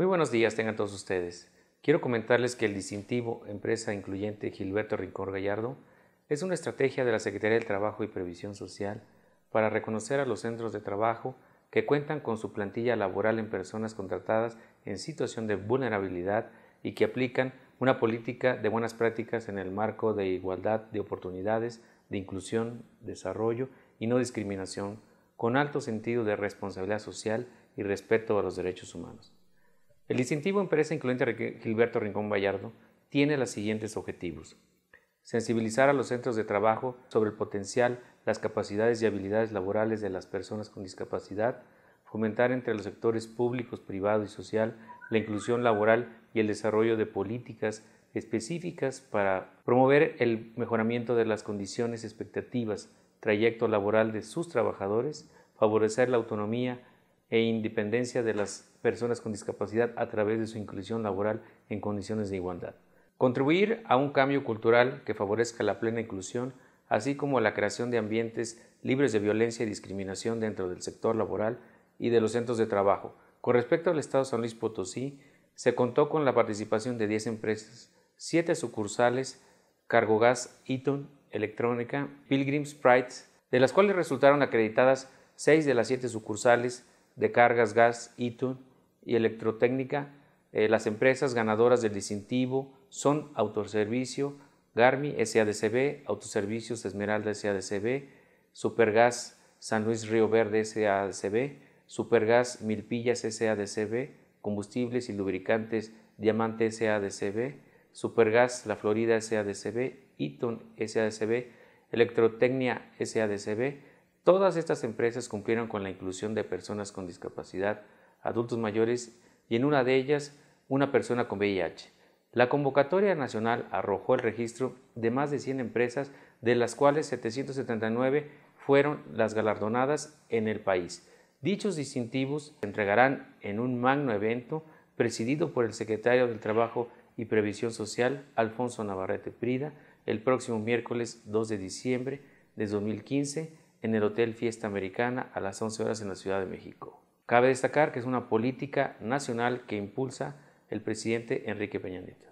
Muy buenos días tengan todos ustedes. Quiero comentarles que el distintivo Empresa Incluyente Gilberto Rincón Gallardo es una estrategia de la Secretaría del Trabajo y Previsión Social para reconocer a los centros de trabajo que cuentan con su plantilla laboral en personas contratadas en situación de vulnerabilidad y que aplican una política de buenas prácticas en el marco de igualdad de oportunidades, de inclusión, desarrollo y no discriminación, con alto sentido de responsabilidad social y respeto a los derechos humanos. El distintivo Empresa Incluyente Gilberto Rincón Gallardo tiene los siguientes objetivos. Sensibilizar a los centros de trabajo sobre el potencial, las capacidades y habilidades laborales de las personas con discapacidad, fomentar entre los sectores públicos, privado y social la inclusión laboral y el desarrollo de políticas específicas para promover el mejoramiento de las condiciones, expectativas, trayecto laboral de sus trabajadores, favorecer la autonomía, e independencia de las personas con discapacidad a través de su inclusión laboral en condiciones de igualdad. Contribuir a un cambio cultural que favorezca la plena inclusión, así como la creación de ambientes libres de violencia y discriminación dentro del sector laboral y de los centros de trabajo. Con respecto al Estado de San Luis Potosí, se contó con la participación de 10 empresas, 7 sucursales, Cargogas, Eaton, Electrónica, Pilgrim Sprites, de las cuales resultaron acreditadas 6 de las 7 sucursales, de cargas, gas, ITUN y electrotécnica, eh, las empresas ganadoras del distintivo son Autoservicio, Garmi SADCB, Autoservicios Esmeralda SADCB, Supergas San Luis Río Verde SADCB, Supergas Milpillas SADCB, Combustibles y Lubricantes Diamante SADCB, Supergas La Florida SADCB, Eaton SADCB, Electrotecnia SADCB, Todas estas empresas cumplieron con la inclusión de personas con discapacidad, adultos mayores y en una de ellas una persona con VIH. La convocatoria nacional arrojó el registro de más de 100 empresas, de las cuales 779 fueron las galardonadas en el país. Dichos distintivos se entregarán en un magno evento presidido por el secretario del Trabajo y Previsión Social, Alfonso Navarrete Prida, el próximo miércoles 2 de diciembre de 2015 en el Hotel Fiesta Americana a las 11 horas en la Ciudad de México. Cabe destacar que es una política nacional que impulsa el presidente Enrique Peña Nieto.